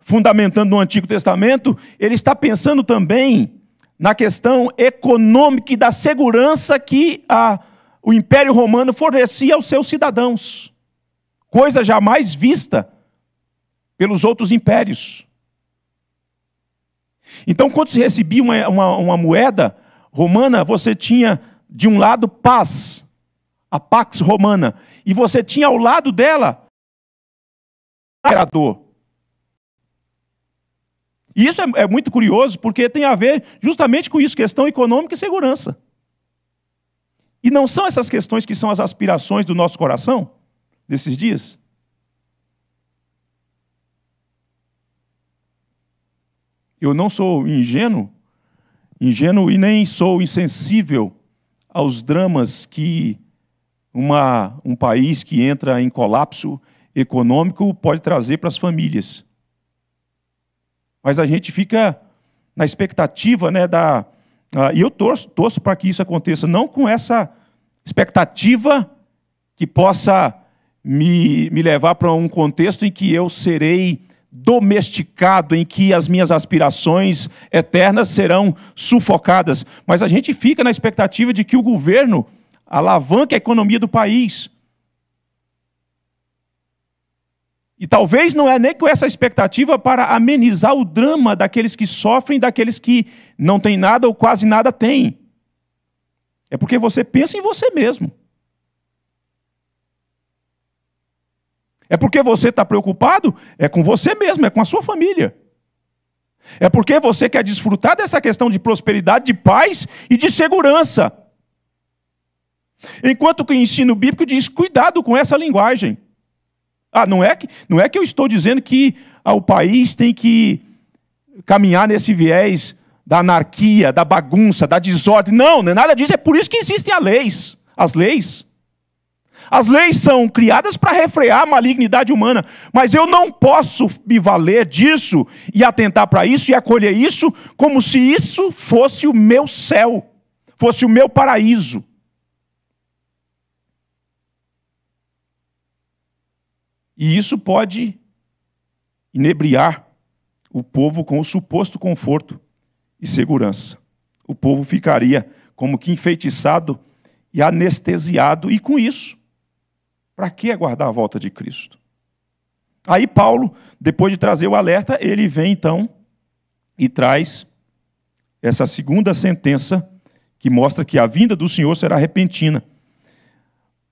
fundamentando no Antigo Testamento, ele está pensando também na questão econômica e da segurança que a, o Império Romano fornecia aos seus cidadãos, coisa jamais vista pelos outros impérios. Então, quando se recebia uma, uma, uma moeda romana, você tinha, de um lado, paz, a Pax Romana, e você tinha ao lado dela agradou. E isso é, é muito curioso porque tem a ver justamente com isso, questão econômica e segurança. E não são essas questões que são as aspirações do nosso coração desses dias? Eu não sou ingênuo, ingênuo e nem sou insensível aos dramas que uma, um país que entra em colapso econômico pode trazer para as famílias. Mas a gente fica na expectativa né, da. e eu torço, torço para que isso aconteça, não com essa expectativa que possa me, me levar para um contexto em que eu serei domesticado, em que as minhas aspirações eternas serão sufocadas. Mas a gente fica na expectativa de que o governo alavanque a economia do país, E talvez não é nem com essa expectativa para amenizar o drama daqueles que sofrem, daqueles que não têm nada ou quase nada têm. É porque você pensa em você mesmo. É porque você está preocupado? É com você mesmo, é com a sua família. É porque você quer desfrutar dessa questão de prosperidade, de paz e de segurança. Enquanto que o ensino bíblico diz: cuidado com essa linguagem. Ah, não é que, não é que eu estou dizendo que ah, o país tem que caminhar nesse viés da anarquia, da bagunça, da desordem. Não, não é nada disso. É por isso que existem as leis. As leis. As leis são criadas para refrear a malignidade humana, mas eu não posso me valer disso e atentar para isso e acolher isso como se isso fosse o meu céu, fosse o meu paraíso. E isso pode inebriar o povo com o suposto conforto e segurança. O povo ficaria como que enfeitiçado e anestesiado, e com isso, para que aguardar a volta de Cristo? Aí Paulo, depois de trazer o alerta, ele vem então e traz essa segunda sentença que mostra que a vinda do Senhor será repentina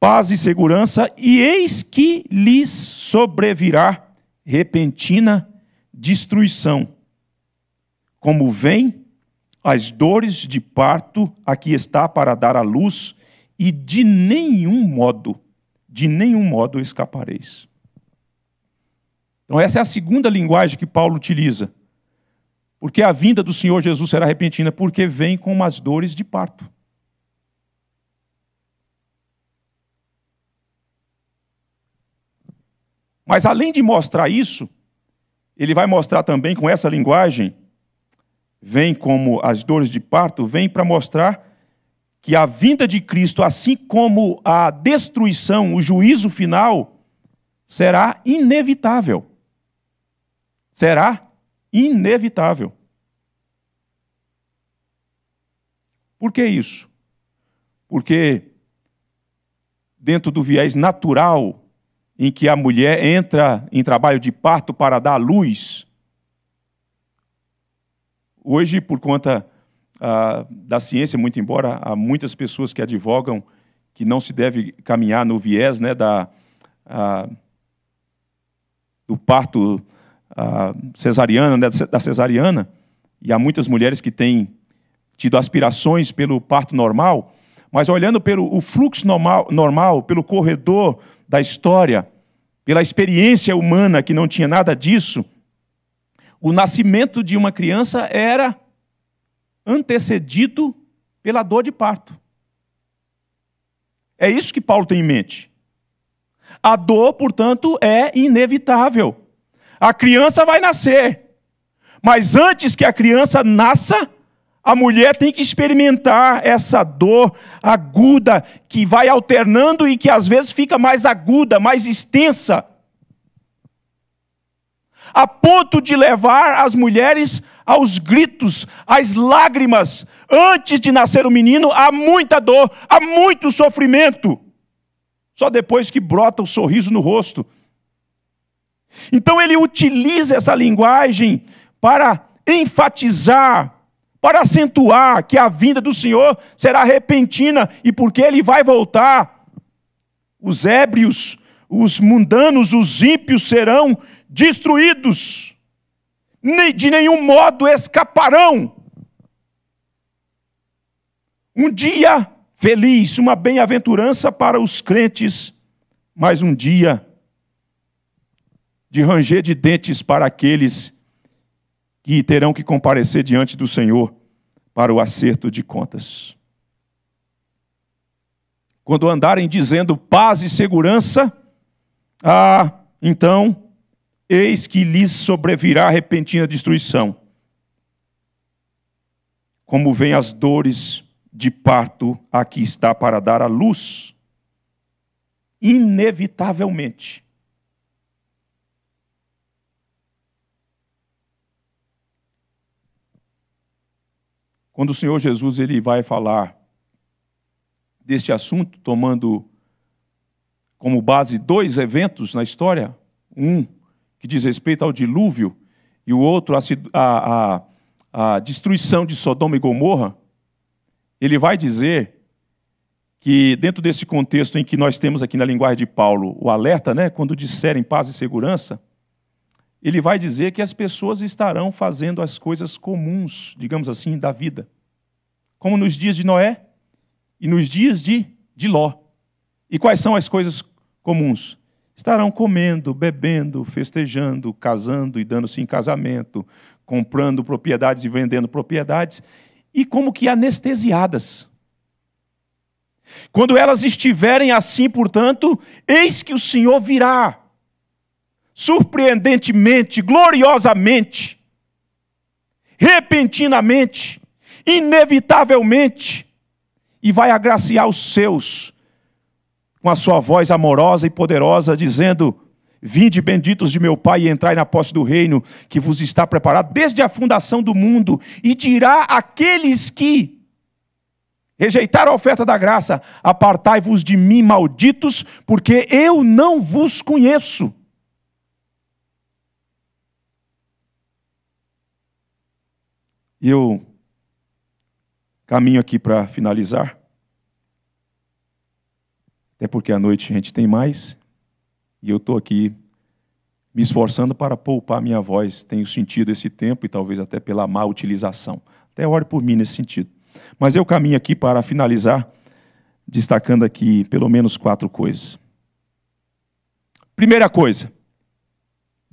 paz e segurança, e eis que lhes sobrevirá repentina destruição, como vem as dores de parto a que está para dar à luz, e de nenhum modo, de nenhum modo escapareis. Então, essa é a segunda linguagem que Paulo utiliza. Porque a vinda do Senhor Jesus será repentina, porque vem com as dores de parto. Mas além de mostrar isso, ele vai mostrar também com essa linguagem, vem como as dores de parto, vem para mostrar que a vinda de Cristo, assim como a destruição, o juízo final, será inevitável. Será inevitável. Por que isso? Porque, dentro do viés natural em que a mulher entra em trabalho de parto para dar luz. Hoje, por conta ah, da ciência, muito embora há muitas pessoas que advogam que não se deve caminhar no viés né, da, ah, do parto ah, cesariano, né, da cesariana, e há muitas mulheres que têm tido aspirações pelo parto normal, mas olhando pelo o fluxo normal, normal pelo corredor da história, pela experiência humana que não tinha nada disso, o nascimento de uma criança era antecedido pela dor de parto. É isso que Paulo tem em mente. A dor, portanto, é inevitável. A criança vai nascer, mas antes que a criança nasça, a mulher tem que experimentar essa dor aguda que vai alternando e que às vezes fica mais aguda, mais extensa, a ponto de levar as mulheres aos gritos, às lágrimas. Antes de nascer o menino, há muita dor, há muito sofrimento. Só depois que brota o sorriso no rosto. Então ele utiliza essa linguagem para enfatizar para acentuar que a vinda do Senhor será repentina e porque ele vai voltar, os ébrios, os mundanos, os ímpios serão destruídos, de nenhum modo escaparão. Um dia feliz, uma bem-aventurança para os crentes, mas um dia de ranger de dentes para aqueles e terão que comparecer diante do Senhor para o acerto de contas. Quando andarem dizendo paz e segurança, ah, então, eis que lhes sobrevirá repentina destruição, como vem as dores de parto aqui está para dar à luz, inevitavelmente quando o Senhor Jesus ele vai falar deste assunto, tomando como base dois eventos na história, um que diz respeito ao dilúvio e o outro à a, destruição de Sodoma e Gomorra, ele vai dizer que dentro desse contexto em que nós temos aqui na linguagem de Paulo o alerta, né, quando disserem paz e segurança, ele vai dizer que as pessoas estarão fazendo as coisas comuns, digamos assim, da vida. Como nos dias de Noé e nos dias de, de Ló. E quais são as coisas comuns? Estarão comendo, bebendo, festejando, casando e dando-se em casamento, comprando propriedades e vendendo propriedades, e como que anestesiadas. Quando elas estiverem assim, portanto, eis que o Senhor virá surpreendentemente, gloriosamente, repentinamente, inevitavelmente, e vai agraciar os seus com a sua voz amorosa e poderosa, dizendo: Vinde benditos de meu Pai e entrai na posse do reino que vos está preparado desde a fundação do mundo, e dirá àqueles que rejeitaram a oferta da graça: Apartai-vos de mim, malditos, porque eu não vos conheço. E eu caminho aqui para finalizar. Até porque à noite a gente tem mais. E eu estou aqui me esforçando para poupar minha voz. Tenho sentido esse tempo e talvez até pela má utilização. Até ore por mim nesse sentido. Mas eu caminho aqui para finalizar, destacando aqui pelo menos quatro coisas. Primeira coisa.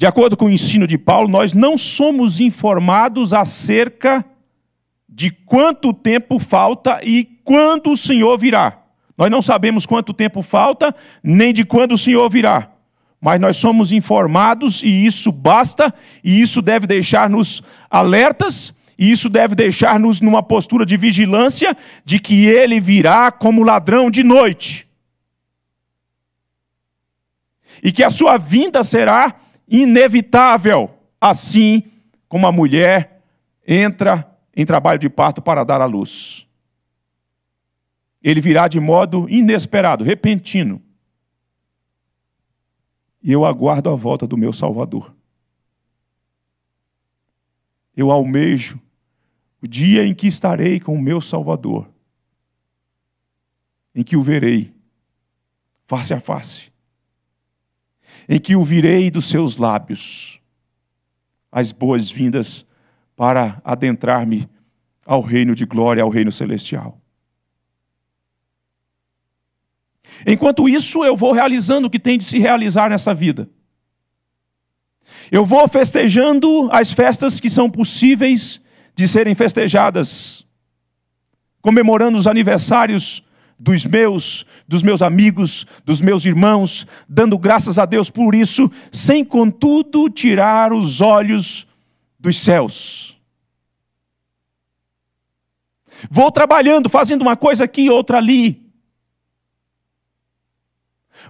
De acordo com o ensino de Paulo, nós não somos informados acerca de quanto tempo falta e quando o Senhor virá. Nós não sabemos quanto tempo falta, nem de quando o Senhor virá. Mas nós somos informados e isso basta, e isso deve deixar-nos alertas, e isso deve deixar-nos numa postura de vigilância de que ele virá como ladrão de noite. E que a sua vinda será inevitável, assim como a mulher entra em trabalho de parto para dar à luz. Ele virá de modo inesperado, repentino. E eu aguardo a volta do meu Salvador. Eu almejo o dia em que estarei com o meu Salvador, em que o verei face a face em que ouvirei dos seus lábios as boas-vindas para adentrar-me ao reino de glória, ao reino celestial. Enquanto isso, eu vou realizando o que tem de se realizar nessa vida. Eu vou festejando as festas que são possíveis de serem festejadas, comemorando os aniversários dos meus, dos meus amigos, dos meus irmãos, dando graças a Deus por isso, sem contudo tirar os olhos dos céus. Vou trabalhando, fazendo uma coisa aqui, outra ali.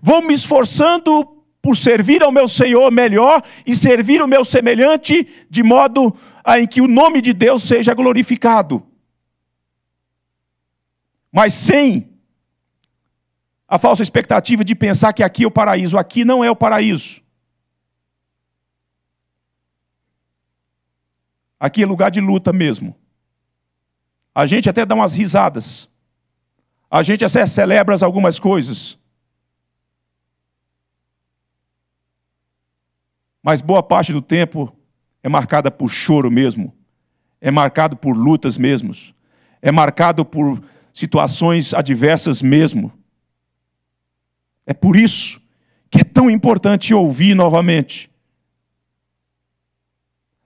Vou me esforçando por servir ao meu Senhor melhor e servir o meu semelhante de modo a em que o nome de Deus seja glorificado. Mas sem a falsa expectativa de pensar que aqui é o paraíso. Aqui não é o paraíso. Aqui é lugar de luta mesmo. A gente até dá umas risadas. A gente até celebra algumas coisas. Mas boa parte do tempo é marcada por choro mesmo. É marcado por lutas mesmo, É marcado por situações adversas mesmo é por isso que é tão importante ouvir novamente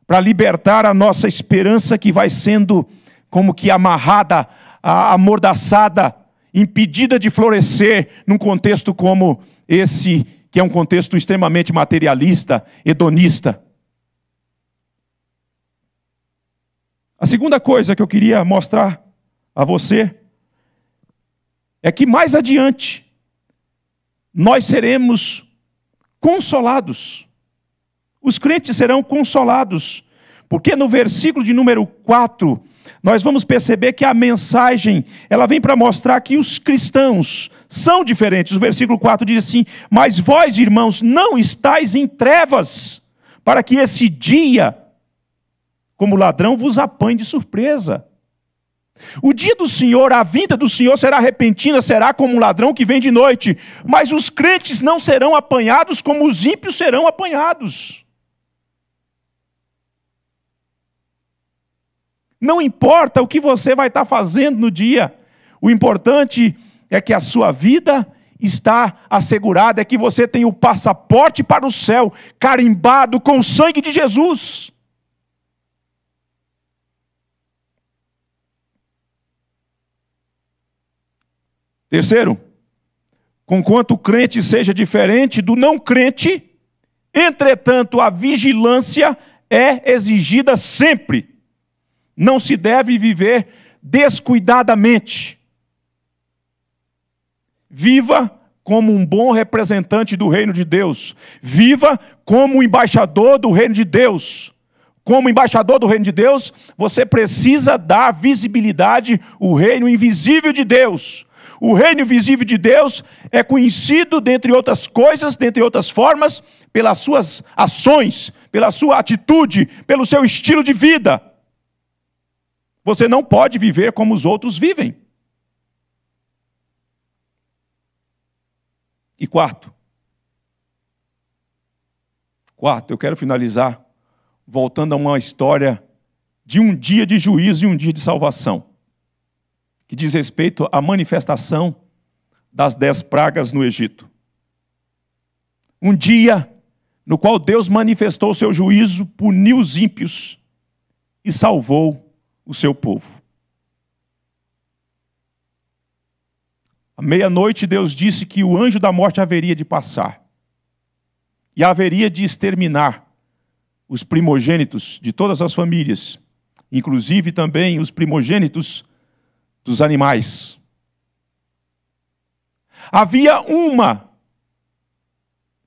para libertar a nossa esperança que vai sendo como que amarrada, amordaçada, impedida de florescer num contexto como esse, que é um contexto extremamente materialista, hedonista. A segunda coisa que eu queria mostrar a você é que mais adiante, nós seremos consolados. Os crentes serão consolados, porque no versículo de número 4, nós vamos perceber que a mensagem, ela vem para mostrar que os cristãos são diferentes. O versículo 4 diz assim: "Mas vós, irmãos, não estais em trevas, para que esse dia como ladrão vos apanhe de surpresa." O dia do Senhor, a vinda do Senhor será repentina, será como um ladrão que vem de noite, mas os crentes não serão apanhados como os ímpios serão apanhados. Não importa o que você vai estar fazendo no dia, o importante é que a sua vida está assegurada, é que você tem o passaporte para o céu, carimbado com o sangue de Jesus. Terceiro, conquanto o crente seja diferente do não crente, entretanto a vigilância é exigida sempre. Não se deve viver descuidadamente. Viva como um bom representante do reino de Deus. Viva como embaixador do reino de Deus. Como embaixador do reino de Deus, você precisa dar visibilidade o reino invisível de Deus o reino visível de Deus é conhecido, dentre outras coisas, dentre outras formas, pelas suas ações, pela sua atitude, pelo seu estilo de vida. Você não pode viver como os outros vivem. E quarto, quarto, eu quero finalizar voltando a uma história de um dia de juízo e um dia de salvação que diz respeito à manifestação das dez pragas no Egito. Um dia no qual Deus manifestou o seu juízo, puniu os ímpios e salvou o seu povo. À meia-noite, Deus disse que o anjo da morte haveria de passar e haveria de exterminar os primogênitos de todas as famílias, inclusive também os primogênitos dos animais. Havia uma,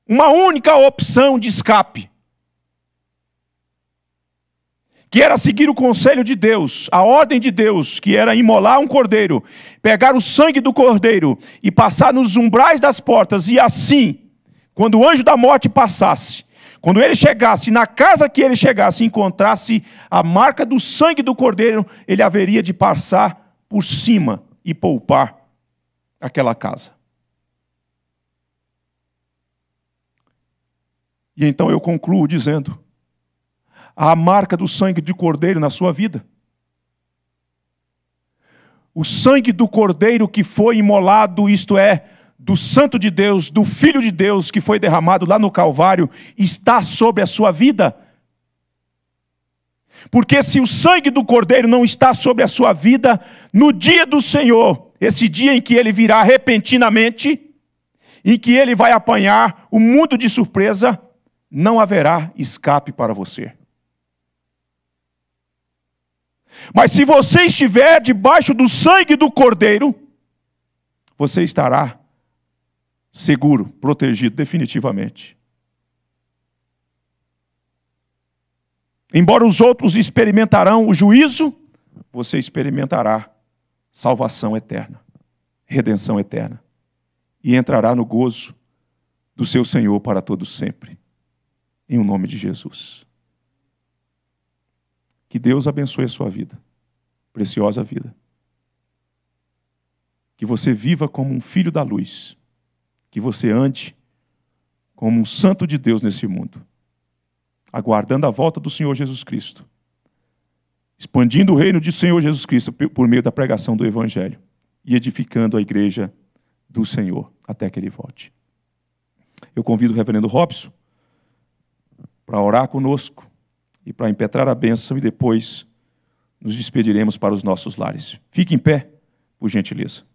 uma única opção de escape, que era seguir o conselho de Deus, a ordem de Deus, que era imolar um cordeiro, pegar o sangue do cordeiro e passar nos umbrais das portas, e assim, quando o anjo da morte passasse, quando ele chegasse, na casa que ele chegasse, encontrasse a marca do sangue do cordeiro, ele haveria de passar por cima e poupar aquela casa. E então eu concluo dizendo: a marca do sangue de cordeiro na sua vida. O sangue do cordeiro que foi imolado, isto é, do Santo de Deus, do Filho de Deus que foi derramado lá no Calvário, está sobre a sua vida porque se o sangue do cordeiro não está sobre a sua vida, no dia do Senhor, esse dia em que ele virá repentinamente, em que ele vai apanhar o mundo de surpresa, não haverá escape para você. Mas se você estiver debaixo do sangue do cordeiro, você estará seguro, protegido definitivamente. Embora os outros experimentarão o juízo, você experimentará salvação eterna, redenção eterna, e entrará no gozo do seu Senhor para todos sempre. Em o nome de Jesus. Que Deus abençoe a sua vida, preciosa vida. Que você viva como um filho da luz, que você ande como um santo de Deus nesse mundo aguardando a volta do Senhor Jesus Cristo, expandindo o reino do Senhor Jesus Cristo por meio da pregação do Evangelho e edificando a igreja do Senhor até que ele volte. Eu convido o reverendo Robson para orar conosco e para impetrar a bênção e depois nos despediremos para os nossos lares. Fique em pé, por gentileza.